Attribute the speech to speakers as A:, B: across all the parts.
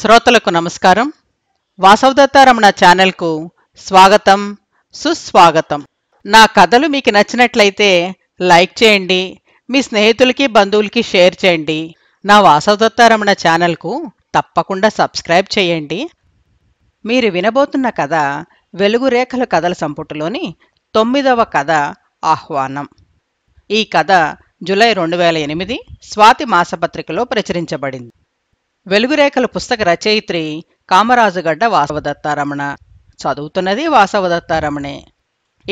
A: శ్రోతలకు నమస్కారం వాసవదత్తారమణ ఛానల్కు స్వాగతం సుస్వాగతం నా కథలు మీకు నచ్చినట్లయితే లైక్ చేయండి మీ స్నేహితులకి బంధువులకి షేర్ చేయండి నా వాసవదత్తారమణ ఛానల్కు తప్పకుండా సబ్స్క్రైబ్ చేయండి మీరు వినబోతున్న కథ వెలుగురేఖల కథల సంపుటిలోని తొమ్మిదవ కథ ఆహ్వానం ఈ కథ జూలై రెండు వేల ఎనిమిది స్వాతి మాసపత్రికలో ప్రచురించబడింది వెలుగురేఖల పుస్తక రచయిత్రి కామరాజుగడ్డ వాసవదత్తారమణ చదువుతున్నది వాసవదత్తారమణే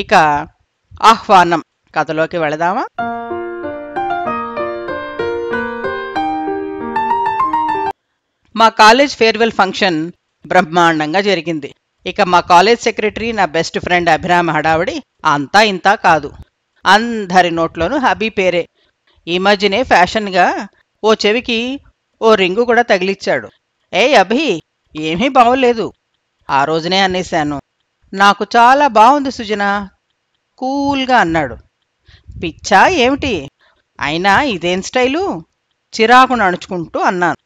A: ఇక ఆహ్వానం కథలోకి వెళదామా మా కాలేజ్ ఫేర్వెల్ ఫంక్షన్ బ్రహ్మాండంగా జరిగింది ఇక మా కాలేజ్ సెక్రటరీ నా బెస్ట్ ఫ్రెండ్ అభిరామ హడావిడి అంతా ఇంతా కాదు అందరి నోట్లోనూ హబీ పేరే ఈ మధ్యనే ఫ్యాషన్గా ఓ చెవికి ఓ రింగు కూడా తగిలిచ్చాడు ఏ అభి ఏమీ బాగోలేదు ఆ రోజునే అనేశాను నాకు చాలా బాగుంది సుజన కూల్గా అన్నాడు పిచ్చా ఏమిటి అయినా ఇదేం స్టైలు చిరాకు నడుచుకుంటూ అన్నాను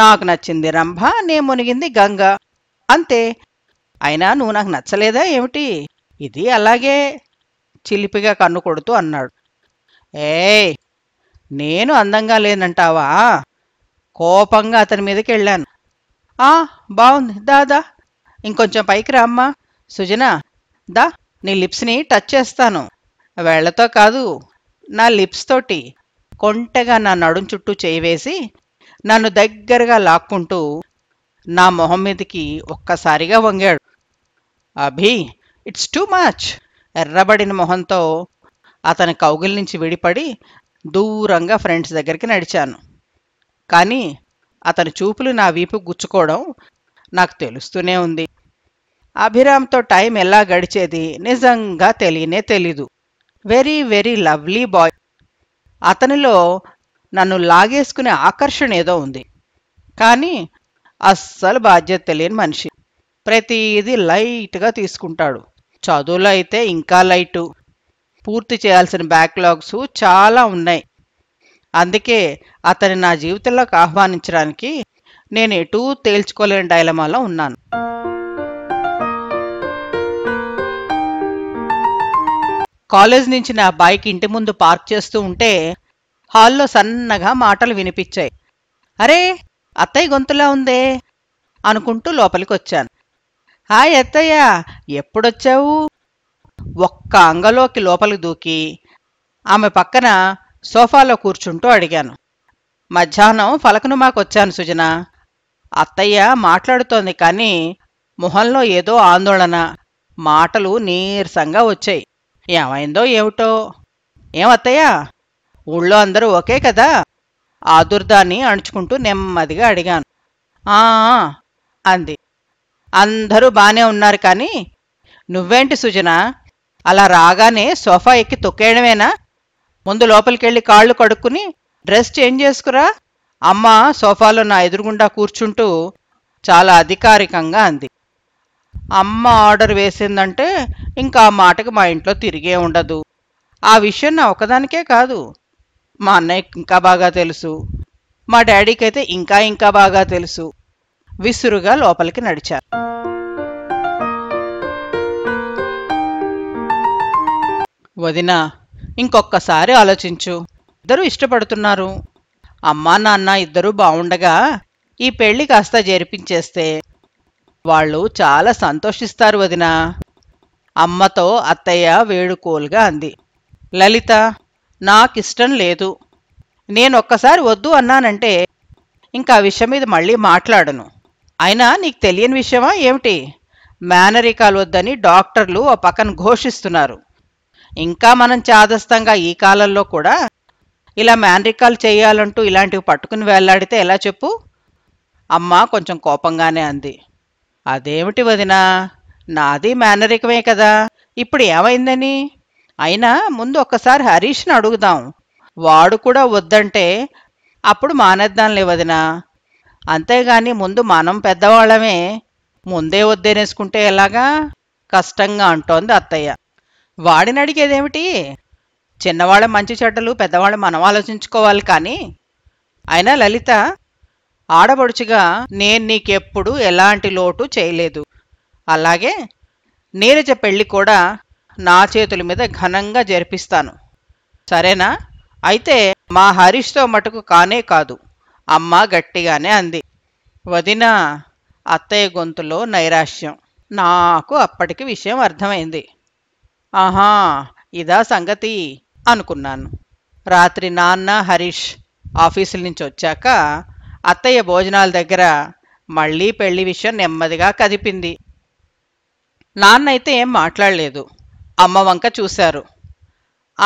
A: నాకు నచ్చింది రంభ నే మునిగింది గంగ అంతే అయినా నువ్వు నాకు నచ్చలేదా ఏమిటి ఇది అలాగే చిలిపిగా కన్ను కొడుతూ అన్నాడు ఏ నేను అందంగా లేనంటావా కోపంగా అతని మీదకి వెళ్ళాను ఆ బాగుంది దా దా ఇంకొంచెం పైకి రామ్మా సుజన దా నీ లిప్స్ని టచ్ చేస్తాను వేళ్లతో కాదు నా లిప్స్ తోటి కొంటగా నా నడుం చుట్టూ చేయివేసి నన్ను దగ్గరగా లాక్కుంటూ నా మొహం మీదకి ఒక్కసారిగా వంగాడు అభి ఇట్స్ టూ మచ్ ఎర్రబడిన మొహంతో అతని కౌగిల్ నుంచి విడిపడి దూరంగా ఫ్రెండ్స్ దగ్గరికి నడిచాను కానీ అతని చూపులు నా వీపు గుచ్చుకోవడం నాకు తెలుస్తూనే ఉంది అభిరామ్తో టైం ఎలా గడిచేది నిజంగా తెలియనే తెలీదు వెరీ వెరీ లవ్లీ బాయ్ అతనిలో నన్ను లాగేసుకునే ఆకర్షణ ఏదో ఉంది కానీ అస్సలు బాధ్యత తెలియని మనిషి ప్రతిదీ లైట్గా తీసుకుంటాడు చదువులో అయితే ఇంకా లైటు పూర్తి చేయాల్సిన బ్యాక్లాగ్స్ చాలా ఉన్నాయి అందుకే అతని నా జీవితంలోకి ఆహ్వానించడానికి నేను ఎటూ తేల్చుకోలేని డైలమాలో ఉన్నాను కాలేజ్ నుంచి నా బైక్ ఇంటి ముందు పార్క్ చేస్తూ ఉంటే హాల్లో సన్నగా మాటలు వినిపించాయి అరే అత్తయ్య గొంతులా ఉందే అనుకుంటూ లోపలికి వచ్చాను హాయ్ అత్తయ్య ఎప్పుడొచ్చావు ఒక్క అంగలోకి లోపలికి దూకి ఆమె పక్కన సోఫాలో కూర్చుంటూ అడిగాను మధ్యాహ్నం ఫలకనుమాకొచ్చాను సుజన అత్తయ్య మాట్లాడుతోంది కానీ మొహంలో ఏదో ఆందోళన మాటలు నీరసంగా వచ్చాయి ఏమైందో ఏమిటో ఏమత్తయ్య ఊళ్ళో అందరూ ఒకే కదా ఆదుర్దాన్ని అణుచుకుంటూ నెమ్మదిగా అడిగాను ఆ అంది అందరూ బానే ఉన్నారు కానీ నువ్వేంటి సుజన అలా రాగానే సోఫా ఎక్కి తొక్కేయడమేనా ముందు లోపలికెళ్ళి కాళ్ళు కడుక్కుని డ్రెస్ చేంజ్ చేసుకురా అమ్మ సోఫాలో నా ఎదురుగుండా కూర్చుంటూ చాలా అధికారికంగా అంది అమ్మ ఆర్డర్ వేసిందంటే ఇంకా ఆ మాటకి మా ఇంట్లో తిరిగే ఉండదు ఆ విషయం నా ఒకదానికే కాదు మా అన్నయ్యకి ఇంకా బాగా తెలుసు మా డాడీకి అయితే ఇంకా ఇంకా బాగా తెలుసు విసురుగా లోపలికి నడిచారు వదినా ఇంకొక్కసారి ఆలోచించు ఇద్దరూ ఇష్టపడుతున్నారు అమ్మా నాన్న ఇద్దరూ బావుండగా ఈ పెళ్లి కాస్త జరిపించేస్తే వాళ్ళు చాలా సంతోషిస్తారు వదిన అమ్మతో అత్తయ్య వేడుకోలుగా అంది లలిత నాకిష్టం లేదు నేను ఒక్కసారి వద్దు అన్నానంటే ఇంకా ఆ విషయం మీద మళ్ళీ మాట్లాడను అయినా నీకు తెలియని విషయమా ఏమిటి మేనరికాలు వద్దని డాక్టర్లు ఆ పక్కన ఘోషిస్తున్నారు ఇంకా మనం చాదస్తంగా ఈ కాలంలో కూడా ఇలా మ్యాన్రికాల్ చేయాలంటూ ఇలాంటివి పట్టుకుని వెళ్లాడితే ఎలా చెప్పు అమ్మ కొంచెం కోపంగానే అంది అదేమిటి వదినా నాది మేనరికమే కదా ఇప్పుడు ఏమైందని అయినా ముందు ఒక్కసారి హరీష్ని అడుగుదాం వాడు కూడా వద్దంటే అప్పుడు మానేద్దాంలే వదినా అంతేగాని ముందు మనం పెద్దవాళ్ళమే ముందే వద్దనేసుకుంటే ఎలాగా కష్టంగా అంటోంది అత్తయ్య వాడినడిగేదేమిటి చిన్నవాళ్ళ మంచి చెడ్డలు పెద్దవాళ్ళు మనం ఆలోచించుకోవాలి కానీ అయినా లలిత ఆడబడుచుగా నేను నీకెప్పుడు ఎలాంటి లోటు చేయలేదు అలాగే నీరజ పెళ్ళి కూడా నా చేతుల మీద ఘనంగా జరిపిస్తాను సరేనా అయితే మా హరీష్తో మటుకు కానే కాదు అమ్మ గట్టిగానే అంది వదిన అత్తయ్య గొంతులో నైరాశ్యం నాకు అప్పటికి విషయం అర్థమైంది ఆహా ఇదా సంగతి అనుకున్నాను రాత్రి నాన్న హరీష్ ఆఫీసుల నుంచి వచ్చాక అత్తయ్య భోజనాల దగ్గర మళ్ళీ పెళ్లి విషయం నెమ్మదిగా కదిపింది నాన్నైతే ఏం మాట్లాడలేదు అమ్మ వంక చూశారు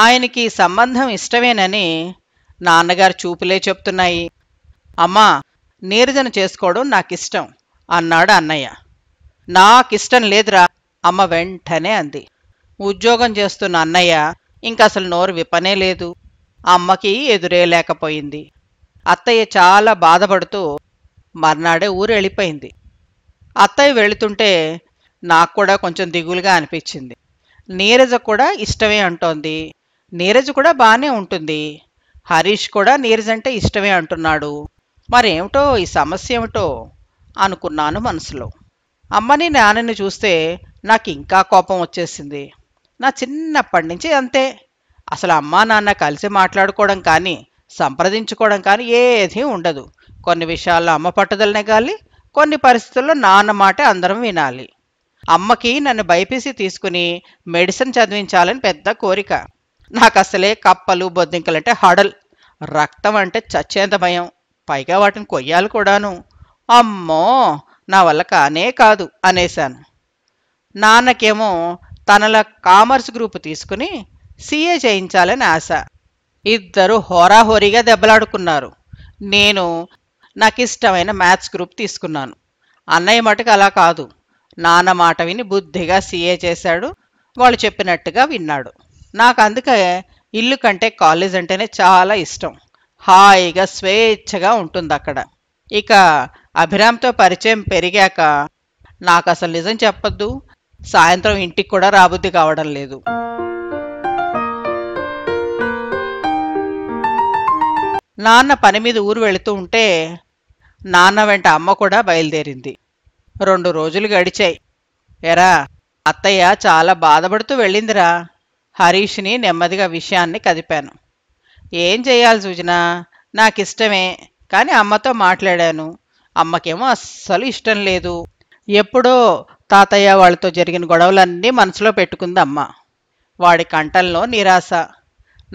A: ఆయనకి సంబంధం ఇష్టమేనని నాన్నగారు చూపులే చెప్తున్నాయి అమ్మా నీరజన చేసుకోవడం నాకిష్టం అన్నాడు అన్నయ్య నాకిష్టం లేదురా అమ్మ వెంటనే అంది ఉద్యోగం చేస్తున్న అన్నయ్య ఇంకసలు నోరు విప్పనే లేదు అమ్మకి ఎదురే లేకపోయింది అత్తయ్య చాలా బాధపడుతూ మర్నాడే ఊరు వెళ్ళిపోయింది అత్తయ్య వెళుతుంటే నాకు కూడా కొంచెం దిగులుగా అనిపించింది నీరజ కూడా ఇష్టమే అంటోంది నీరజ్ కూడా బాగానే ఉంటుంది హరీష్ కూడా నీరజ్ అంటే ఇష్టమే అంటున్నాడు మరేమిటో ఈ సమస్య ఏమిటో అనుకున్నాను మనసులో అమ్మని నాన్నని చూస్తే నాకు ఇంకా కోపం వచ్చేసింది నా చిన్నప్పటి నుంచి అంతే అసలు అమ్మా నాన్న కలిసి మాట్లాడుకోవడం కానీ సంప్రదించుకోవడం కానీ ఏది ఉండదు కొన్ని విషయాల్లో అమ్మ పట్టుదలనే కాలి కొన్ని పరిస్థితుల్లో నాన్న మాట అందరం వినాలి అమ్మకి నన్ను బైపీసీ తీసుకుని మెడిసిన్ చదివించాలని పెద్ద కోరిక నాకు అసలే కప్పలు బొద్దింకలంటే హడల్ రక్తం అంటే చచ్చేంత భయం పైగా వాటిని కొయ్యాలి కూడాను అమ్మో నా వల్ల కానే కాదు అనేశాను నాన్నకేమో తనల కామర్స్ గ్రూప్ తీసుకుని సీఏ చేయించాలని ఆశ ఇద్దరు హోరాహోరీగా దెబ్బలాడుకున్నారు నేను నాకు ఇష్టమైన మ్యాథ్స్ గ్రూప్ తీసుకున్నాను అన్నయ్య మటుకు అలా కాదు నాన్న మాట విని బుద్ధిగా సీఏ చేశాడు వాళ్ళు చెప్పినట్టుగా విన్నాడు నాకు అందుకే ఇల్లు కంటే కాలేజ్ అంటేనే చాలా ఇష్టం హాయిగా స్వేచ్ఛగా ఉంటుంది అక్కడ ఇక అభిరామ్తో పరిచయం పెరిగాక నాకు అసలు నిజం చెప్పొద్దు సాయంత్రం ఇంటికి కూడా రాబుద్ది కావడం లేదు నాన్న పని మీద ఊరు వెళుతూ ఉంటే నాన్న వెంట అమ్మ కూడా బయలుదేరింది రెండు రోజులు గడిచాయి ఎరా అత్తయ్య చాలా బాధపడుతూ వెళ్ళిందిరా హరీష్ని నెమ్మదిగా విషయాన్ని కదిపాను ఏం చేయాలి సూచన నాకు ఇష్టమే కానీ అమ్మతో మాట్లాడాను అమ్మకేమో అస్సలు ఇష్టం లేదు ఎప్పుడో తాతయ్య వాళ్ళతో జరిగిన గొడవలన్నీ మనసులో పెట్టుకుంది అమ్మ వాడి కంటల్లో నిరాశ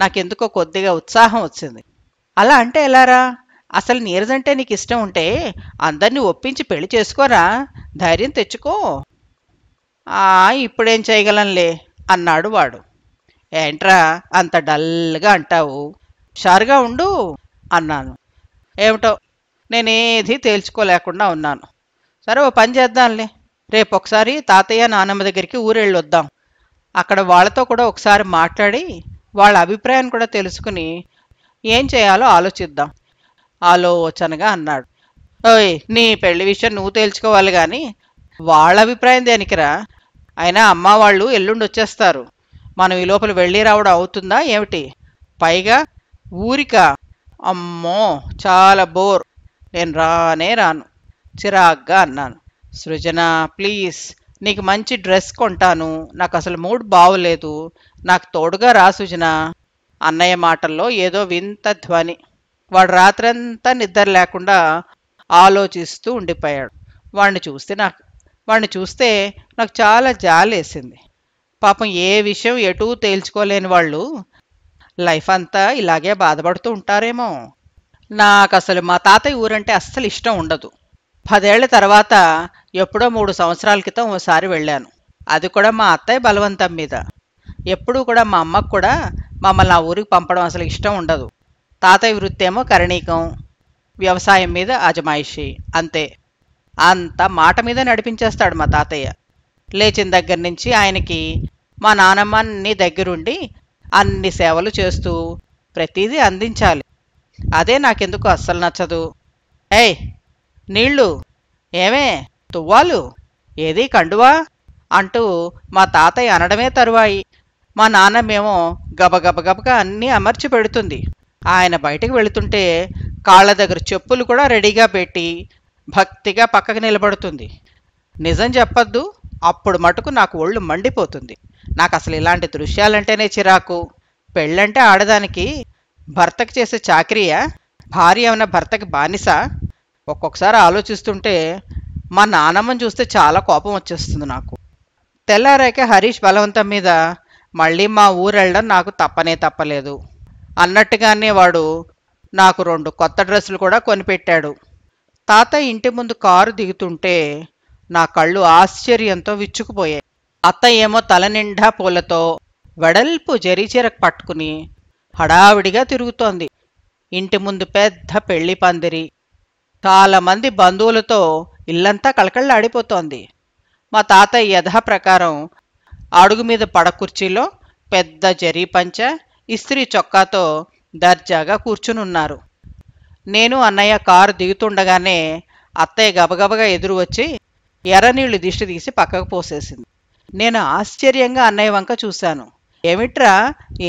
A: నాకెందుకో కొద్దిగా ఉత్సాహం వచ్చింది అలా అంటే ఎలారా అసలు నీరజ్ అంటే నీకు ఇష్టం ఉంటే అందరినీ ఒప్పించి పెళ్లి చేసుకోరా ధైర్యం తెచ్చుకో ఇప్పుడేం చేయగలంలే అన్నాడు వాడు ఏంట్రా అంత డల్గా అంటావు షారుగా ఉండు అన్నాను ఏమిటో నేనేది తేల్చుకోలేకుండా ఉన్నాను సరే ఓ పని చేద్దాంలే రేపు ఒకసారి తాతయ్య నానమ్మ దగ్గరికి వద్దాం అక్కడ వాళ్ళతో కూడా ఒకసారి మాట్లాడి వాళ్ళ అభిప్రాయం కూడా తెలుసుకుని ఏం చేయాలో ఆలోచిద్దాం ఆలోచనగా అన్నాడు ఓయ్ నీ పెళ్లి విషయం నువ్వు తేల్చుకోవాలి కానీ వాళ్ళ అభిప్రాయం దేనికిరా అయినా అమ్మ వాళ్ళు ఎల్లుండి వచ్చేస్తారు మనం ఈ లోపల వెళ్ళి రావడం అవుతుందా ఏమిటి పైగా ఊరిక అమ్మో చాలా బోర్ నేను రానే రాను చిరాగ్గా అన్నాను సృజన ప్లీజ్ నీకు మంచి డ్రెస్ కొంటాను నాకు అసలు మూడ్ బాగోలేదు నాకు తోడుగా రా సృజన అన్నయ్య మాటల్లో ఏదో వింత ధ్వని వాడు రాత్రంతా నిద్ర లేకుండా ఆలోచిస్తూ ఉండిపోయాడు వాడిని చూస్తే నాకు వాడిని చూస్తే నాకు చాలా జాలేసింది పాపం ఏ విషయం ఎటూ తేల్చుకోలేని వాళ్ళు లైఫ్ అంతా ఇలాగే బాధపడుతూ ఉంటారేమో నాకు అసలు మా తాతయ్య ఊరంటే అస్సలు ఇష్టం ఉండదు పదేళ్ల తర్వాత ఎప్పుడో మూడు సంవత్సరాల క్రితం ఓసారి వెళ్ళాను అది కూడా మా అత్తయ్య బలవంతం మీద ఎప్పుడూ కూడా మా అమ్మకు కూడా మమ్మల్ని ఆ ఊరికి పంపడం అసలు ఇష్టం ఉండదు తాతయ్య వృత్తి ఏమో కరణీకం వ్యవసాయం మీద అజమాయిషి అంతే అంత మాట మీద నడిపించేస్తాడు మా తాతయ్య లేచిన దగ్గర నుంచి ఆయనకి మా నానమ్మ నీ దగ్గరుండి అన్ని సేవలు చేస్తూ ప్రతిదీ అందించాలి అదే నాకెందుకు అస్సలు నచ్చదు ఏయ్ నీళ్ళు ఏమే తువ్వాలు ఏదీ కండువా అంటూ మా తాతయ్య అనడమే తరువాయి మా నాన్నమేమో గబగబగబగా అన్నీ అమర్చి పెడుతుంది ఆయన బయటకు వెళుతుంటే కాళ్ళ దగ్గర చెప్పులు కూడా రెడీగా పెట్టి భక్తిగా పక్కకు నిలబడుతుంది నిజం చెప్పద్దు అప్పుడు మటుకు నాకు ఒళ్ళు మండిపోతుంది నాకు అసలు ఇలాంటి దృశ్యాలంటేనే చిరాకు పెళ్ళంటే ఆడదానికి భర్తకు చేసే చాకరియా భార్య ఉన్న భర్తకి బానిస ఒక్కొక్కసారి ఆలోచిస్తుంటే మా నానమ్మని చూస్తే చాలా కోపం వచ్చేస్తుంది నాకు తెల్లారాక హరీష్ బలవంతం మీద మళ్ళీ మా ఊరు వెళ్ళడం నాకు తప్పనే తప్పలేదు అన్నట్టుగానే వాడు నాకు రెండు కొత్త డ్రెస్సులు కూడా కొనిపెట్టాడు తాత ఇంటి ముందు కారు దిగుతుంటే నా కళ్ళు ఆశ్చర్యంతో విచ్చుకుపోయాయి అత్త ఏమో తల నిండా పూలతో వెడల్పు జరిచీర పట్టుకుని హడావిడిగా తిరుగుతోంది ఇంటి ముందు పెద్ద పెళ్లి పందిరి చాలామంది బంధువులతో ఇల్లంతా కళకళ్ళాడిపోతోంది మా తాతయ్య యథాప్రకారం అడుగు మీద పడకుర్చీలో పెద్ద జరీ పంచ ఇస్త్రీ చొక్కాతో దర్జాగా కూర్చునున్నారు నేను అన్నయ్య కారు దిగుతుండగానే అత్తయ్య గబగబగా ఎదురు వచ్చి ఎర్రనీళ్లు దిష్టి తీసి పక్కకు పోసేసింది నేను ఆశ్చర్యంగా అన్నయ్య వంక చూశాను ఏమిట్రా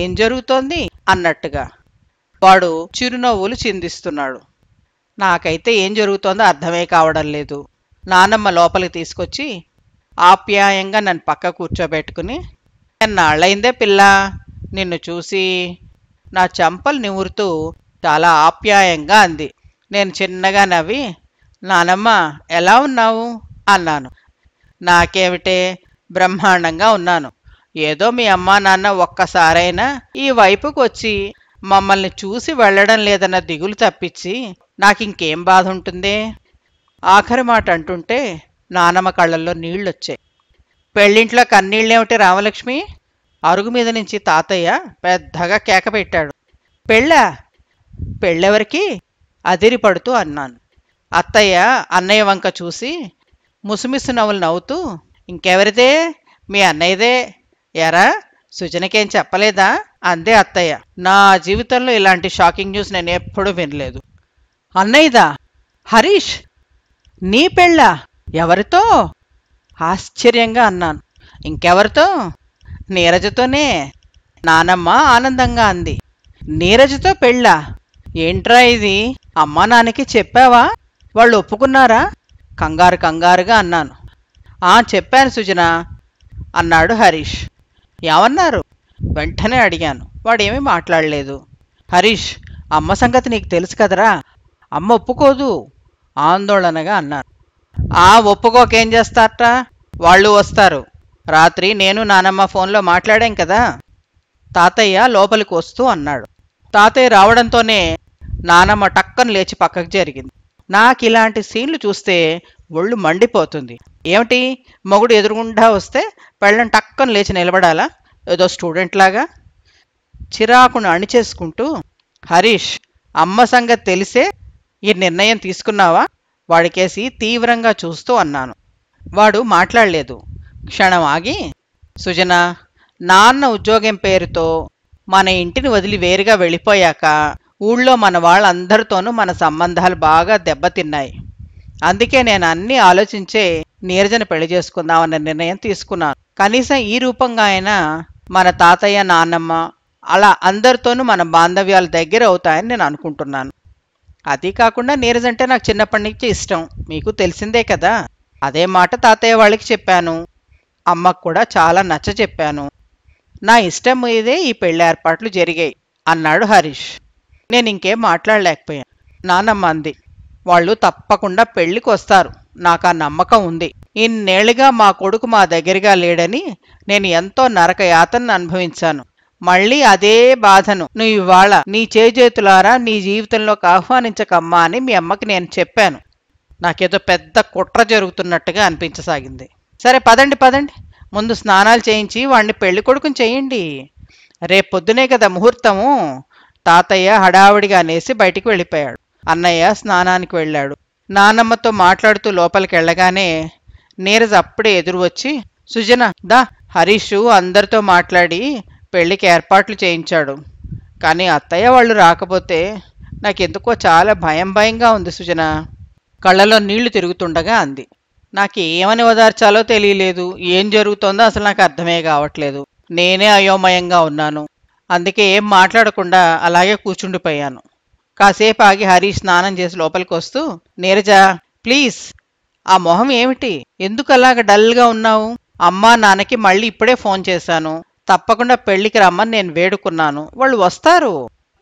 A: ఏం జరుగుతోంది అన్నట్టుగా వాడు చిరునవ్వులు చిందిస్తున్నాడు నాకైతే ఏం జరుగుతోందో అర్థమే కావడం లేదు నానమ్మ లోపలికి తీసుకొచ్చి ఆప్యాయంగా నన్ను పక్క కూర్చోబెట్టుకుని నాళ్ళైందే పిల్ల నిన్ను చూసి నా చెంపలు నివురుతూ చాలా ఆప్యాయంగా అంది నేను చిన్నగా నవ్వి నానమ్మ ఎలా ఉన్నావు అన్నాను నాకేమిటే బ్రహ్మాండంగా ఉన్నాను ఏదో మీ అమ్మా నాన్న ఒక్కసారైనా ఈ వైపుకు వచ్చి మమ్మల్ని చూసి వెళ్ళడం లేదన్న దిగులు తప్పించి నాకింకేం బాధ ఉంటుంది ఆఖరి మాట అంటుంటే నానమ్మ కళ్ళల్లో నీళ్ళొచ్చాయి పెళ్ళింట్లో కన్నీళ్ళేమిటి రామలక్ష్మి అరుగు మీద నుంచి తాతయ్య పెద్దగా కేక పెట్టాడు పెళ్ళ పెళ్ళెవరికి అదిరి పడుతూ అన్నాను అత్తయ్య అన్నయ్య వంక చూసి ముసుమిసు నవ్వులు నవ్వుతూ ఇంకెవరిదే మీ అన్నయ్యదే ఎరా సుజనకేం చెప్పలేదా అందే అత్తయ్య నా జీవితంలో ఇలాంటి షాకింగ్ న్యూస్ నేను ఎప్పుడూ వినలేదు అన్నయ్యదా హరీష్ నీ పెళ్ళ ఎవరితో ఆశ్చర్యంగా అన్నాను ఇంకెవరితో నీరజతోనే నానమ్మ ఆనందంగా అంది నీరజతో పెళ్ళా ఏంట్రా ఇది అమ్మా నాన్నకి చెప్పావా వాళ్ళు ఒప్పుకున్నారా కంగారు కంగారుగా అన్నాను ఆ చెప్పాను సుజన అన్నాడు హరీష్ ఏమన్నారు వెంటనే అడిగాను వాడేమీ మాట్లాడలేదు హరీష్ అమ్మ సంగతి నీకు తెలుసు కదరా అమ్మ ఒప్పుకోదు ఆందోళనగా అన్నారు ఆ ఒప్పుకోకేం చేస్తారట వాళ్ళు వస్తారు రాత్రి నేను నానమ్మ ఫోన్లో మాట్లాడాం కదా తాతయ్య లోపలికి వస్తూ అన్నాడు తాతయ్య రావడంతోనే నానమ్మ టక్కన లేచి పక్కకు జరిగింది నాకు ఇలాంటి సీన్లు చూస్తే ఒళ్ళు మండిపోతుంది ఏమిటి మొగుడు ఎదురుగుండా వస్తే పెళ్ళం టక్కన లేచి నిలబడాలా ఏదో స్టూడెంట్ లాగా చిరాకును అణిచేసుకుంటూ హరీష్ అమ్మ సంగతి తెలిసే ఈ నిర్ణయం తీసుకున్నావా వాడికేసి తీవ్రంగా చూస్తూ అన్నాను వాడు మాట్లాడలేదు క్షణం ఆగి సుజన నాన్న ఉద్యోగం పేరుతో మన ఇంటిని వదిలి వేరుగా వెళ్ళిపోయాక ఊళ్ళో మన వాళ్ళందరితోనూ మన సంబంధాలు బాగా దెబ్బతిన్నాయి అందుకే నేను అన్నీ ఆలోచించే నీరజను పెళ్లి చేసుకుందామన్న నిర్ణయం తీసుకున్నాను కనీసం ఈ రూపంగా అయినా మన తాతయ్య నాన్నమ్మ అలా అందరితోనూ మన బాంధవ్యాలు దగ్గర అవుతాయని నేను అనుకుంటున్నాను అది కాకుండా నీరజ్ అంటే నాకు చిన్నప్పటి నుంచి ఇష్టం మీకు తెలిసిందే కదా అదే మాట తాతయ్య వాళ్ళకి చెప్పాను అమ్మకు కూడా చాలా నచ్చ చెప్పాను నా ఇష్టం మీదే ఈ పెళ్లి ఏర్పాట్లు జరిగాయి అన్నాడు హరీష్ నేను ఇంకేం మాట్లాడలేకపోయాను నానమ్మ అంది వాళ్ళు తప్పకుండా పెళ్లికి వస్తారు నాకు ఆ నమ్మకం ఉంది ఇన్నేళ్లుగా మా కొడుకు మా దగ్గరగా లేడని నేను ఎంతో నరక యాతనను అనుభవించాను మళ్ళీ అదే బాధను నువ్వు ఇవాళ నీ చేజేతులారా నీ జీవితంలోకి ఆహ్వానించకమ్మా అని మీ అమ్మకి నేను చెప్పాను నాకేదో పెద్ద కుట్ర జరుగుతున్నట్టుగా అనిపించసాగింది సరే పదండి పదండి ముందు స్నానాలు చేయించి వాడిని పెళ్లి కొడుకుని చేయండి రేపు పొద్దునే కదా ముహూర్తము తాతయ్య హడావుడిగా అనేసి బయటికి వెళ్ళిపోయాడు అన్నయ్య స్నానానికి వెళ్ళాడు నానమ్మతో మాట్లాడుతూ లోపలికి వెళ్ళగానే నీరజ్ అప్పుడే ఎదురు వచ్చి సుజన దా హరీషు అందరితో మాట్లాడి పెళ్ళికి ఏర్పాట్లు చేయించాడు కానీ అత్తయ్య వాళ్ళు రాకపోతే నాకెందుకో చాలా భయం భయంగా ఉంది సుజన కళ్ళలో నీళ్లు తిరుగుతుండగా అంది నాకు ఏమని ఓదార్చాలో తెలియలేదు ఏం జరుగుతోందో అసలు నాకు అర్థమే కావట్లేదు నేనే అయోమయంగా ఉన్నాను అందుకే ఏం మాట్లాడకుండా అలాగే కూర్చుండిపోయాను కాసేపు ఆగి హరి స్నానం చేసి లోపలికి వస్తూ నీరజ ప్లీజ్ ఆ మొహం ఏమిటి ఎందుకు అలాగ డల్గా ఉన్నావు అమ్మా నాన్నకి మళ్ళీ ఇప్పుడే ఫోన్ చేశాను తప్పకుండా పెళ్లికి రమ్మని నేను వేడుకున్నాను వాళ్ళు వస్తారు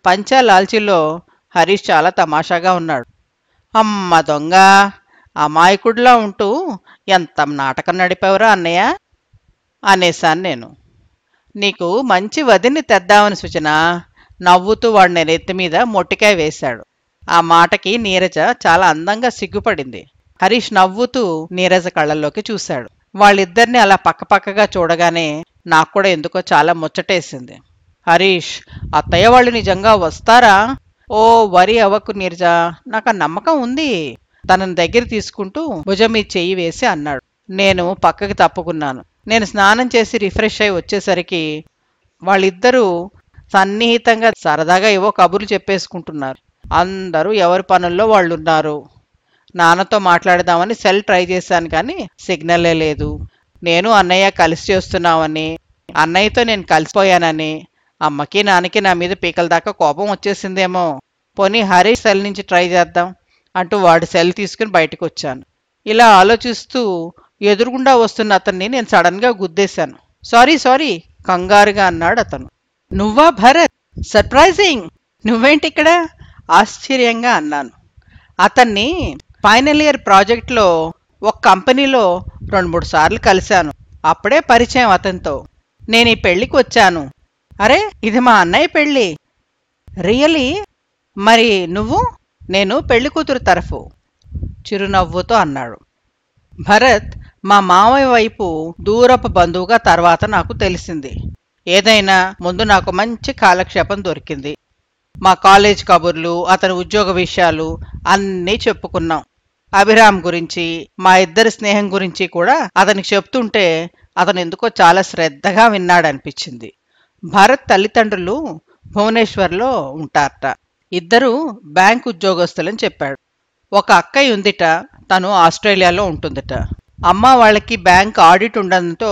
A: పంచా లాల్చీలో హరీష్ చాలా తమాషాగా ఉన్నాడు అమ్మ దొంగ అమాయకుడిలా ఉంటూ ఎంత నాటకం నడిపావురా అన్నయ్య అనేసాను నేను నీకు మంచి వదిని తెద్దామని సూచన నవ్వుతూ వాడు నేను ఎత్తి మీద మొట్టికాయ వేశాడు ఆ మాటకి నీరజ చాలా అందంగా సిగ్గుపడింది హరీష్ నవ్వుతూ నీరజ కళ్ళల్లోకి చూశాడు వాళ్ళిద్దరిని అలా పక్కపక్కగా చూడగానే నాకు కూడా ఎందుకో చాలా ముచ్చటేసింది హరీష్ అత్తయ్య వాళ్ళు నిజంగా వస్తారా ఓ వరి అవ్వకు నీరజా నాకు నమ్మకం ఉంది తనని దగ్గర తీసుకుంటూ భుజం మీ చెయ్యి వేసి అన్నాడు నేను పక్కకి తప్పుకున్నాను నేను స్నానం చేసి రిఫ్రెష్ అయి వచ్చేసరికి వాళ్ళిద్దరూ సన్నిహితంగా సరదాగా ఏవో కబుర్లు చెప్పేసుకుంటున్నారు అందరూ ఎవరి పనుల్లో వాళ్ళు ఉన్నారు నాన్నతో మాట్లాడదామని సెల్ ట్రై చేశాను కానీ సిగ్నలే లేదు నేను అన్నయ్య కలిసి చేస్తున్నామని అన్నయ్యతో నేను కలిసిపోయానని అమ్మకి నాన్నకి నా మీద పీకల దాకా కోపం వచ్చేసిందేమో పోనీ హరీష్ సెల్ నుంచి ట్రై చేద్దాం అంటూ వాడి సెల్ తీసుకుని బయటకు వచ్చాను ఇలా ఆలోచిస్తూ ఎదురుగుండా వస్తున్న అతన్ని నేను సడన్గా గుద్దేశాను సారీ సారీ కంగారుగా అన్నాడు అతను నువ్వా భరత్ సర్ప్రైజింగ్ నువ్వేంటిక్కడ ఆశ్చర్యంగా అన్నాను అతన్ని ఫైనల్ ఇయర్ ప్రాజెక్ట్లో ఒక కంపెనీలో రెండు మూడు సార్లు కలిశాను అప్పుడే పరిచయం అతనితో నేను ఈ పెళ్ళికి వచ్చాను అరే ఇది మా అన్నయ్య పెళ్ళి రియలీ మరి నువ్వు నేను పెళ్లి కూతురు తరఫు చిరునవ్వుతో అన్నాడు భరత్ మా మామయ్య వైపు దూరపు బంధువుగా తర్వాత నాకు తెలిసింది ఏదైనా ముందు నాకు మంచి కాలక్షేపం దొరికింది మా కాలేజ్ కబుర్లు అతని ఉద్యోగ విషయాలు అన్నీ చెప్పుకున్నాం అభిరామ్ గురించి మా ఇద్దరి స్నేహం గురించి కూడా అతనికి చెప్తుంటే అతను ఎందుకో చాలా శ్రద్ధగా విన్నాడనిపించింది భరత్ తల్లిదండ్రులు భువనేశ్వర్లో ఉంటారట ఇద్దరు బ్యాంక్ ఉద్యోగస్తులని చెప్పాడు ఒక అక్కయ్య ఉందిట తను ఆస్ట్రేలియాలో ఉంటుందిట అమ్మ వాళ్ళకి బ్యాంక్ ఆడిట్ ఉండడంతో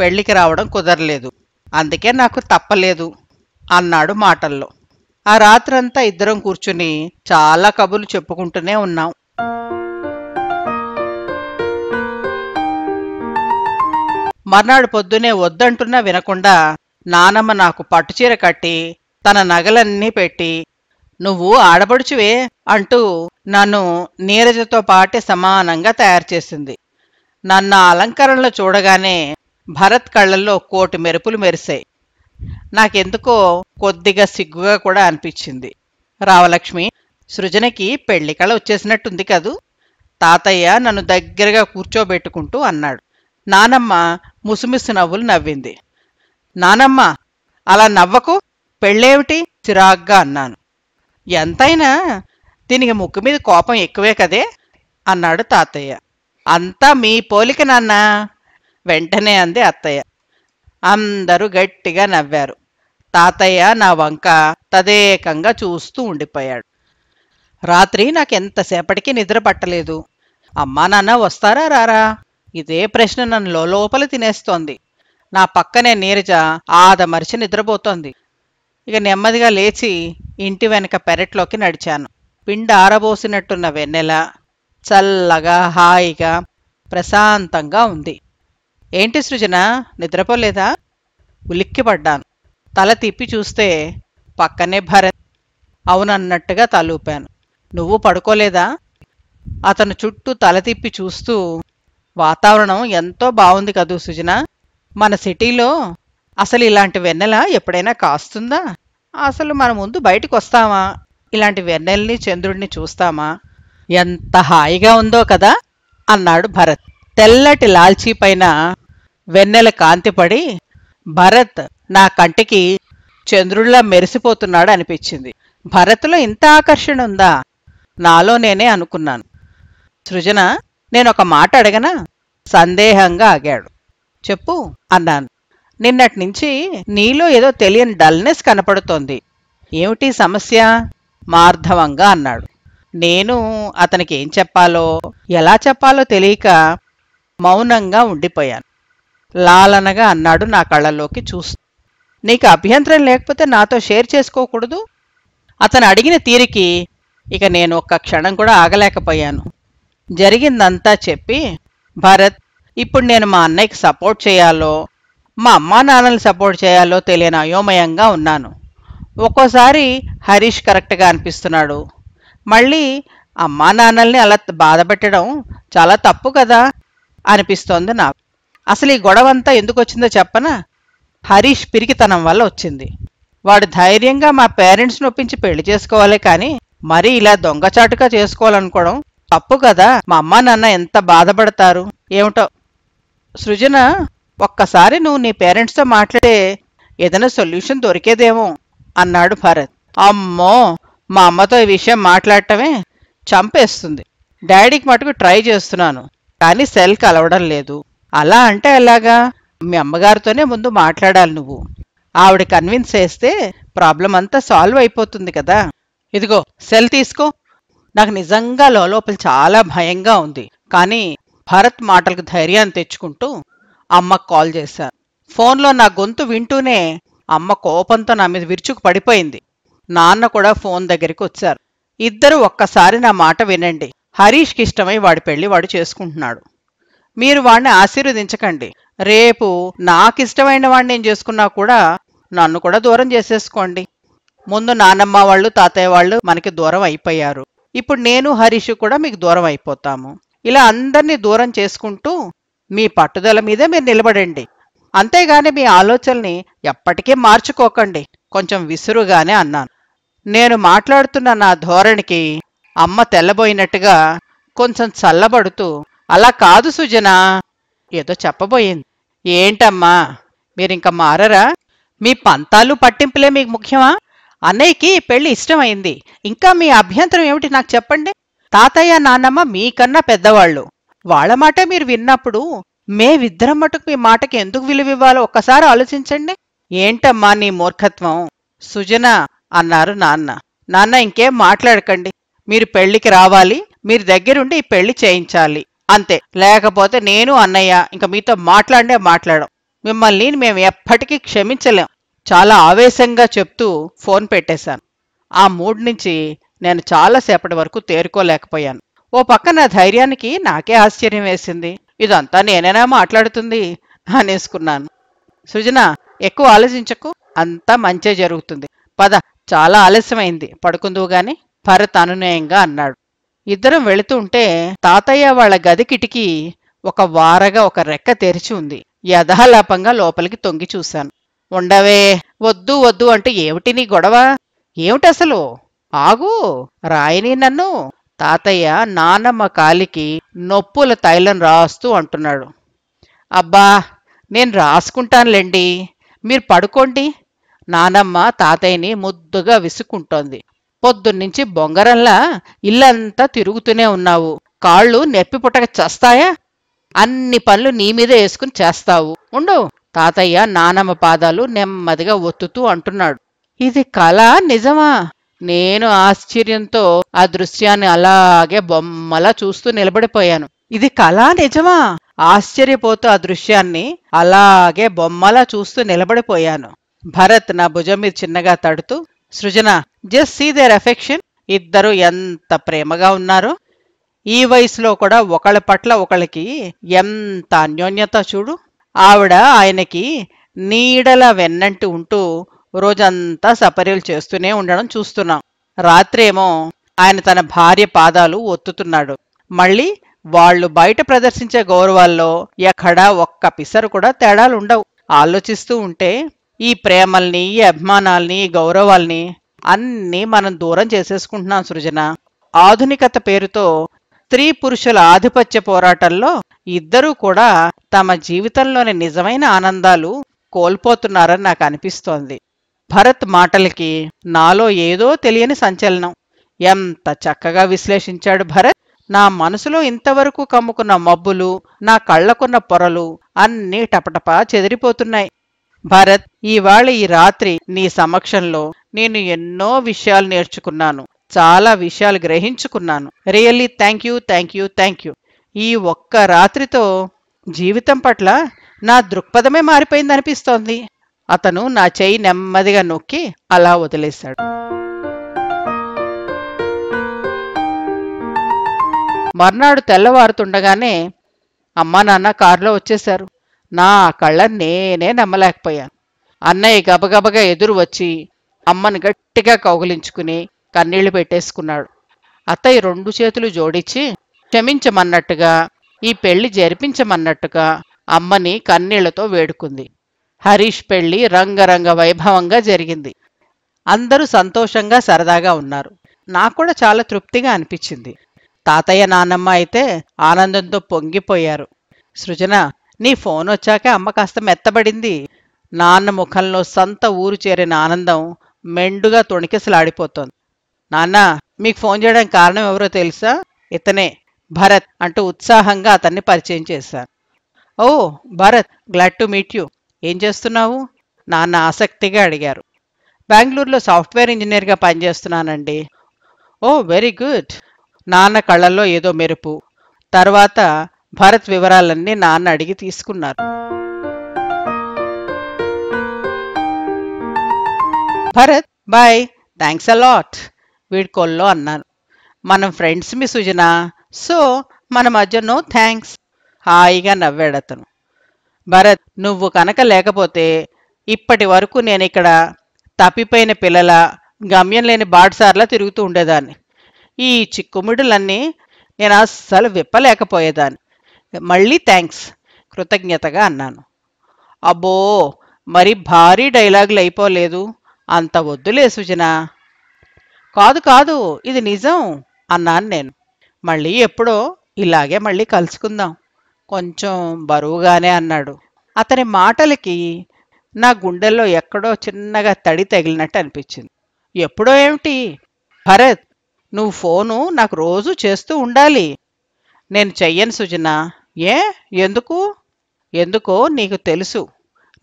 A: పెళ్లికి రావడం కుదరలేదు అందుకే నాకు తప్పలేదు అన్నాడు మాటల్లో ఆ రాత్రంతా ఇద్దరం కూర్చుని చాలా కబుర్లు చెప్పుకుంటూనే ఉన్నాం మర్నాడు పొద్దునే వద్దంటున్నా వినకుండా నానమ్మ నాకు పట్టుచీర కట్టి తన నగలన్నీ పెట్టి నువ్వు ఆడబడుచువే అంటూ నన్ను నీరజతో పాటే సమానంగా తయారు చేసింది నన్ను అలంకరణలో చూడగానే భరత్ కళ్ళల్లో కోటి మెరుపులు మెరిశాయి నాకెందుకో కొద్దిగా సిగ్గుగా కూడా అనిపించింది రావలక్ష్మి సృజనకి పెళ్లి కళ వచ్చేసినట్టుంది కదూ తాతయ్య నన్ను దగ్గరగా కూర్చోబెట్టుకుంటూ అన్నాడు నానమ్మ ముసుమిసు నవ్వులు నవ్వింది నానమ్మ అలా నవ్వకు పెళ్ళేమిటి చిరాగ్గా అన్నాను ఎంతైనా దీనికి ముక్కు మీద కోపం ఎక్కువే కదే అన్నాడు తాతయ్య అంతా మీ పోలిక నాన్న వెంటనే అంది అత్తయ్య అందరూ గట్టిగా నవ్వారు తాతయ్య నా వంక తదేకంగా చూస్తూ ఉండిపోయాడు రాత్రి నాకెంతసేపటికి నిద్ర పట్టలేదు అమ్మా నాన్న వస్తారా రారా ఇదే ప్రశ్న నన్ను లోపల తినేస్తోంది నా పక్కనే నీరజ ఆదమరిచి నిద్రపోతోంది ఇక నెమ్మదిగా లేచి ఇంటి వెనక పెరట్లోకి నడిచాను పిండి ఆరబోసినట్టున్న వెన్నెల చల్లగా హాయిగా ప్రశాంతంగా ఉంది ఏంటి సృజన నిద్రపోలేదా ఉలిక్కిపడ్డాను తల తిప్పి చూస్తే పక్కనే భరత్ అవునన్నట్టుగా తలూపాను నువ్వు పడుకోలేదా అతను చుట్టూ తల తిప్పి చూస్తూ వాతావరణం ఎంతో బాగుంది కదూ సుజన మన సిటీలో అసలు ఇలాంటి వెన్నెల ఎప్పుడైనా కాస్తుందా అసలు మన ముందు బయటకు వస్తామా ఇలాంటి వెన్నెల్ని చంద్రుడిని చూస్తామా ఎంత హాయిగా ఉందో కదా అన్నాడు భరత్ తెల్లటి లాల్చీ పైన వెన్నెల కాంతిపడి భరత్ నా కంటికి చంద్రుడిలా మెరిసిపోతున్నాడు అనిపించింది భరత్లో ఇంత ఆకర్షణ ఉందా నాలో నేనే అనుకున్నాను సృజన నేనొక మాట అడగనా సందేహంగా ఆగాడు చెప్పు అన్నాను నిన్నటి నుంచి నీలో ఏదో తెలియని డల్నెస్ కనపడుతోంది ఏమిటి సమస్య మార్ధవంగా అన్నాడు నేను అతనికి ఏం చెప్పాలో ఎలా చెప్పాలో తెలియక మౌనంగా ఉండిపోయాను లాలనగా అన్నాడు నా కళ్ళలోకి చూస్తూ నీకు అభ్యంతరం లేకపోతే నాతో షేర్ చేసుకోకూడదు అతను అడిగిన తీరికి ఇక నేను ఒక్క క్షణం కూడా ఆగలేకపోయాను జరిగిందంతా చెప్పి భరత్ ఇప్పుడు నేను మా అన్నయ్యకి సపోర్ట్ చేయాలో మా అమ్మా నాన్నని సపోర్ట్ చేయాలో తెలియని అయోమయంగా ఉన్నాను ఒక్కోసారి హరీష్ కరెక్ట్గా అనిపిస్తున్నాడు మళ్ళీ అమ్మా నాన్నల్ని అలా బాధపెట్టడం చాలా తప్పు కదా అనిపిస్తోంది నాకు అసలు ఈ గొడవ అంతా ఎందుకు వచ్చిందో చెప్పనా హరీష్ పిరికితనం వల్ల వచ్చింది వాడు ధైర్యంగా మా పేరెంట్స్ని ఒప్పించి పెళ్లి చేసుకోవాలి కానీ మరీ ఇలా దొంగచాటుగా చేసుకోవాలనుకోవడం తప్పు కదా మా అమ్మ నాన్న ఎంత బాధపడతారు ఏమిటో సృజన ఒక్కసారి నువ్వు నీ పేరెంట్స్తో మాట్లాడే ఏదైనా సొల్యూషన్ దొరికేదేమో అన్నాడు భరత్ అమ్మో మా అమ్మతో ఈ విషయం మాట్లాడటమే చంపేస్తుంది డాడీకి మటుకు ట్రై చేస్తున్నాను కానీ సెల్ కలవడం లేదు అలా అంటే ఎలాగా మీ అమ్మగారితోనే ముందు మాట్లాడాలి నువ్వు ఆవిడ కన్విన్స్ చేస్తే ప్రాబ్లం అంతా సాల్వ్ అయిపోతుంది కదా ఇదిగో సెల్ తీసుకో నాకు నిజంగా లోపల చాలా భయంగా ఉంది కానీ భరత్ మాటలకు ధైర్యాన్ని తెచ్చుకుంటూ అమ్మ కాల్ చేశాను ఫోన్లో నా గొంతు వింటూనే అమ్మ కోపంతో నా మీద విరుచుకు పడిపోయింది నాన్న కూడా ఫోన్ దగ్గరికి వచ్చారు ఇద్దరు ఒక్కసారి నా మాట వినండి హరీష్కి ఇష్టమై వాడి పెళ్లి వాడు చేసుకుంటున్నాడు మీరు వాణ్ణి ఆశీర్వదించకండి రేపు నాకు ఇష్టమైన వాడిని నేను చేసుకున్నా కూడా నన్ను కూడా దూరం చేసేసుకోండి ముందు నానమ్మ వాళ్ళు తాతయ్య వాళ్ళు మనకి దూరం అయిపోయారు ఇప్పుడు నేను హరీష్ కూడా మీకు దూరం అయిపోతాము ఇలా అందరినీ దూరం చేసుకుంటూ మీ పట్టుదల మీదే మీరు నిలబడండి అంతేగాని మీ ఆలోచనని ఎప్పటికీ మార్చుకోకండి కొంచెం విసురుగానే అన్నాను నేను మాట్లాడుతున్న నా ధోరణికి అమ్మ తెల్లబోయినట్టుగా కొంచెం చల్లబడుతూ అలా కాదు సుజన ఏదో చెప్పబోయింది ఏంటమ్మా మీరింక మారరా మీ పంతాలు పట్టింపులే మీకు ముఖ్యమా అన్నయ్యకి పెళ్లి ఇష్టమైంది ఇంకా మీ అభ్యంతరం ఏమిటి నాకు చెప్పండి తాతయ్య నాన్నమ్మ మీకన్నా పెద్దవాళ్ళు వాళ్ల మాట మీరు విన్నప్పుడు విద్దరం మటుకు మీ మాటకి ఎందుకు విలువివ్వాలో ఒక్కసారి ఆలోచించండి ఏంటమ్మా నీ మూర్ఖత్వం సుజన అన్నారు నాన్న నాన్న ఇంకేం మాట్లాడకండి మీరు పెళ్లికి రావాలి మీరు దగ్గరుండి ఈ పెళ్లి చేయించాలి అంతే లేకపోతే నేను అన్నయ్య ఇంకా మీతో మాట్లాడే మాట్లాడం మిమ్మల్ని మేము ఎప్పటికీ క్షమించలేం చాలా ఆవేశంగా చెప్తూ ఫోన్ పెట్టేశాను ఆ మూడ్ నుంచి నేను చాలాసేపటి వరకు తేరుకోలేకపోయాను ఓ పక్క నా ధైర్యానికి నాకే ఆశ్చర్యం వేసింది ఇదంతా నేనేనా మాట్లాడుతుంది అనేసుకున్నాను సృజన ఎక్కువ ఆలోచించకు అంతా మంచే జరుగుతుంది పద చాలా ఆలస్యమైంది పడుకుందువు గాని భరత్ అనునయంగా అన్నాడు ఇద్దరం వెళుతూ ఉంటే తాతయ్య వాళ్ళ గది కిటికీ ఒక వారగా ఒక రెక్క తెరిచి ఉంది యథాలాపంగా లోపలికి తొంగి చూశాను ఉండవే వద్దు వద్దు అంటే ఏమిటి నీ గొడవ ఏమిటసలు ఆగు రాయని నన్ను తాతయ్య నానమ్మ కాలికి నొప్పుల తైలం రాస్తూ అంటున్నాడు అబ్బా నేను రాసుకుంటానులేండి మీరు పడుకోండి నానమ్మ తాతయ్యని ముద్దుగా విసుక్కుంటోంది పొద్దున్నుంచి బొంగరంలా ఇల్లంతా తిరుగుతూనే ఉన్నావు కాళ్ళు నెప్పి పుట్టక చస్తాయా అన్ని పనులు నీ మీద వేసుకుని చేస్తావు ఉండు తాతయ్య నానమ్మ పాదాలు నెమ్మదిగా ఒత్తుతూ అంటున్నాడు ఇది కళ నిజమా నేను ఆశ్చర్యంతో ఆ దృశ్యాన్ని అలాగే బొమ్మలా చూస్తూ నిలబడిపోయాను ఇది కళా నిజమా ఆశ్చర్యపోతూ ఆ దృశ్యాన్ని అలాగే బొమ్మలా చూస్తూ నిలబడిపోయాను భరత్ నా భుజం మీద చిన్నగా తడుతూ Srujana just see their affection ఇద్దరు ఎంత ప్రేమగా ఉన్నారో ఈ వయసులో కూడా ఒకళ్ళ పట్ల ఒకళ్ళకి ఎంత అన్యోన్యత చూడు ఆవిడ ఆయనకి నీడల వెన్నంటి ఉంటూ రోజంతా సపర్యలు చేస్తూనే ఉండడం చూస్తున్నాం రాత్రేమో ఆయన తన భార్య పాదాలు ఒత్తుతున్నాడు మళ్ళీ వాళ్ళు బయట ప్రదర్శించే గౌరవాల్లో ఎక్కడా ఒక్క పిసరు కూడా తేడాలుండవు ఆలోచిస్తూ ఉంటే ఈ ప్రేమల్ని ఈ అభిమానాల్ని ఈ గౌరవాల్ని అన్నీ మనం దూరం చేసేసుకుంటున్నాం సృజన ఆధునికత పేరుతో స్త్రీ పురుషుల ఆధిపత్య పోరాటంలో ఇద్దరూ కూడా తమ జీవితంలోని నిజమైన ఆనందాలు కోల్పోతున్నారని నాకు అనిపిస్తోంది భరత్ మాటలకి నాలో ఏదో తెలియని సంచలనం ఎంత చక్కగా విశ్లేషించాడు భరత్ నా మనసులో ఇంతవరకు కమ్ముకున్న మబ్బులు నా కళ్లకున్న పొరలు అన్నీ టపటపా చెదిరిపోతున్నాయి భరత్ ఇవాళ ఈ రాత్రి నీ సమక్షంలో నేను ఎన్నో విషయాలు నేర్చుకున్నాను చాలా విషయాలు గ్రహించుకున్నాను really thank you thank you thank you ఈ ఒక్క రాత్రితో జీవితం పట్ల నా దృక్పథమే మారిపోయిందనిపిస్తోంది అతను నా చేయి నెమ్మదిగా నొక్కి అలా వదిలేశాడు మర్నాడు తెల్లవారుతుండగానే అమ్మా నాన్న కారులో వచ్చేశారు నా కళ్ళ నేనే నమ్మలేకపోయాను అన్నయ్య గబగబగా ఎదురు వచ్చి అమ్మను గట్టిగా కౌగిలించుకుని కన్నీళ్లు పెట్టేసుకున్నాడు అత్తయ్య రెండు చేతులు జోడించి క్షమించమన్నట్టుగా ఈ పెళ్లి జరిపించమన్నట్టుగా అమ్మని కన్నీళ్లతో వేడుకుంది హరీష్ పెళ్లి రంగరంగ వైభవంగా జరిగింది అందరూ సంతోషంగా సరదాగా ఉన్నారు నాకు కూడా చాలా తృప్తిగా అనిపించింది తాతయ్య నానమ్మ అయితే ఆనందంతో పొంగిపోయారు సృజన నీ ఫోన్ వచ్చాకే అమ్మ కాస్త మెత్తబడింది నాన్న ముఖంలో సంత ఊరు చేరిన ఆనందం మెండుగా తొణికిసలాడిపోతోంది నాన్న మీకు ఫోన్ చేయడానికి కారణం ఎవరో తెలుసా ఇతనే భరత్ అంటూ ఉత్సాహంగా అతన్ని పరిచయం చేశాను ఓ Bharat glad to meet you ఏం చేస్తున్నావు నాన్న ఆసక్తిగా అడిగారు బెంగళూరులో సాఫ్ట్వేర్ ఇంజనీర్గా పనిచేస్తున్నానండి ఓ వెరీ గుడ్ నాన్న కళ్ళల్లో ఏదో మెరుపు తర్వాత భరత్ వివరాలన్నీ నాన్న అడిగి తీసుకున్నారు భరత్ బాయ్ థ్యాంక్స్ అలాట్ వీడ్కోల్లో అన్నాను మనం ఫ్రెండ్స్ మీ సుజనా సో మన మధ్య నో థ్యాంక్స్ హాయిగా అతను భరత్ నువ్వు కనుక లేకపోతే ఇప్పటి వరకు నేను ఇక్కడ తప్పిపోయిన పిల్లల గమ్యం లేని బాడ్సార్లా తిరుగుతూ ఉండేదాన్ని ఈ చిక్కుముడులన్నీ నేను అస్సలు విప్పలేకపోయేదాన్ని మళ్ళీ థ్యాంక్స్ కృతజ్ఞతగా అన్నాను అబ్బో మరి భారీ డైలాగులు అయిపోలేదు అంత వద్దులే సుజన కాదు కాదు ఇది నిజం అన్నాను నేను మళ్ళీ ఎప్పుడో ఇలాగే మళ్ళీ కలుసుకుందాం కొంచెం బరువుగానే అన్నాడు అతని మాటలకి నా గుండెల్లో ఎక్కడో చిన్నగా తడి తగిలినట్టు అనిపించింది ఎప్పుడో ఏమిటి భరత్ నువ్వు ఫోను నాకు రోజు చేస్తూ ఉండాలి నేను చెయ్యను సుజన ఏ ఎందుకు ఎందుకో నీకు తెలుసు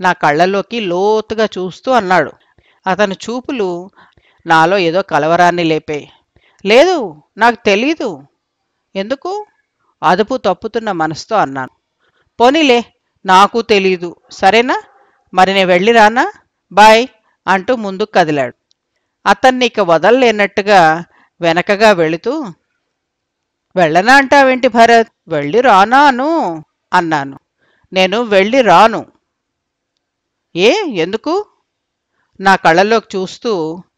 A: నా కళ్ళలోకి లోతుగా చూస్తూ అన్నాడు అతని చూపులు నాలో ఏదో కలవరాన్ని లేపాయి లేదు నాకు తెలీదు ఎందుకు అదుపు తప్పుతున్న మనసుతో అన్నాను పోనీలే నాకు తెలీదు సరేనా మరి నేను వెళ్ళి రానా బాయ్ అంటూ ముందుకు కదిలాడు అతన్ని ఇక వదలలేనట్టుగా వెనకగా వెళుతూ వెళ్ళనా అంటావేంటి భరత్ వెళ్ళి రానాను అన్నాను నేను వెళ్ళి రాను ఏ ఎందుకు నా కళ్ళలోకి చూస్తూ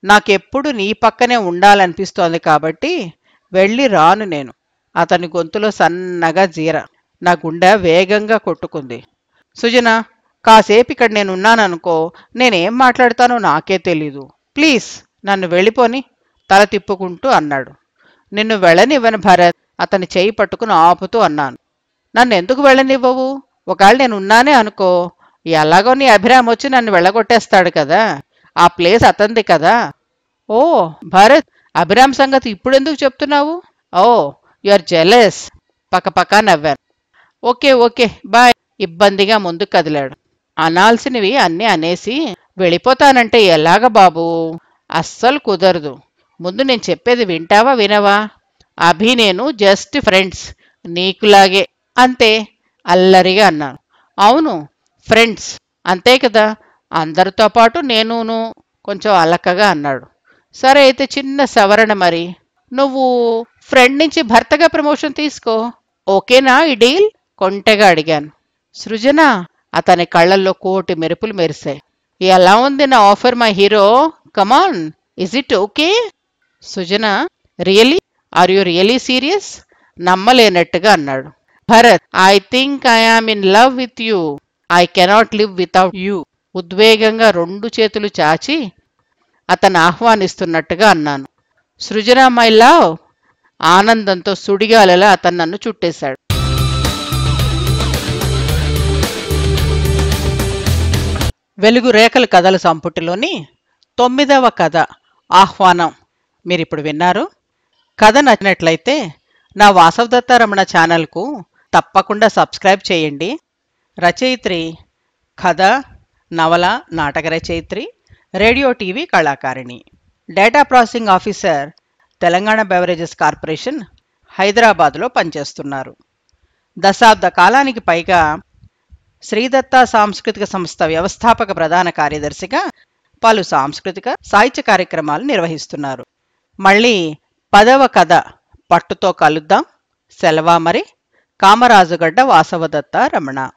A: నాకెప్పుడు నీ పక్కనే ఉండాలనిపిస్తోంది కాబట్టి వెళ్ళి రాను నేను అతని గొంతులో సన్నగా జీర నా గుండె వేగంగా కొట్టుకుంది సుజన కాసేపు ఇక్కడ నేనున్నాననుకో నేనేం మాట్లాడతానో నాకే తెలీదు ప్లీజ్ నన్ను వెళ్ళిపోని తల తిప్పుకుంటూ అన్నాడు నిన్ను వెళ్ళనివ్వను భరత్ అతని చేయి పట్టుకుని ఆపుతూ అన్నాను నన్ను ఎందుకు వెళ్ళనివ్వవు ఒకవేళ నేను ఉన్నానే అనుకో ఎలాగో నీ అభిరామ్ వచ్చి నన్ను వెళ్ళగొట్టేస్తాడు కదా ఆ ప్లేస్ అతంది కదా ఓ భరత్ అభిరామ్ సంగతి ఇప్పుడెందుకు చెప్తున్నావు ఓ యు ఆర్ జెలస్ పక్కపక్క నవ్వాను ఓకే ఓకే బాయ్ ఇబ్బందిగా ముందు కదిలాడు అనాల్సినవి అన్నీ అనేసి వెళ్ళిపోతానంటే ఎలాగ బాబు అస్సలు కుదరదు ముందు నేను చెప్పేది వింటావా వినవా అభి నేను జస్ట్ ఫ్రెండ్స్ నీకులాగే అంతే అల్లరిగా అన్నాను అవును ఫ్రెండ్స్ అంతే కదా అందరితో పాటు నేనును కొంచెం అలకగా అన్నాడు సరే అయితే చిన్న సవరణ మరి నువ్వు ఫ్రెండ్ నుంచి భర్తగా ప్రమోషన్ తీసుకో ఓకేనా ఈ డీల్ కొంటెగా అడిగాను సృజన అతని కళ్ళల్లో కోటి మెరుపులు మెరిశాయి ఎలా ఉంది నా offer my hero come on is it okay Srujana really are you really serious నమ్మలేనట్టుగా అన్నాడు Bharat I think I am in love with you I cannot live without you ఉద్వేగంగా రెండు చేతులు చాచి అతను ఆహ్వానిస్తున్నట్టుగా అన్నాను సృజన మై లవ్ ఆనందంతో సుడిగాలలా అతను నన్ను చుట్టేశాడు వెలుగు రేఖల కథల సంపుటిలోని తొమ్మిదవ కథ ఆహ్వానం మీరు ఇప్పుడు విన్నారు కథ నచ్చినట్లయితే నా వాసవదత్తారమణ ఛానల్కు తప్పకుండా సబ్స్క్రైబ్ చేయండి రచయిత్రి కథ నవల నాటక రచయిత్రి రేడియో టీవీ కళాకారిణి data processing officer Telangana beverages corporation హైదరాబాద్లో పనిచేస్తున్నారు దశాబ్ద కాలానికి పైగా శ్రీదత్త సాంస్కృతిక సంస్థ వ్యవస్థాపక ప్రధాన కార్యదర్శిగా పలు సాంస్కృతిక సాహిత్య కార్యక్రమాలు నిర్వహిస్తున్నారు మళ్ళీ పదవ కథ పట్టుతో కలుద్దాం సెలవా మరి కామరాజుగడ్డ వాసవదత్త రమణ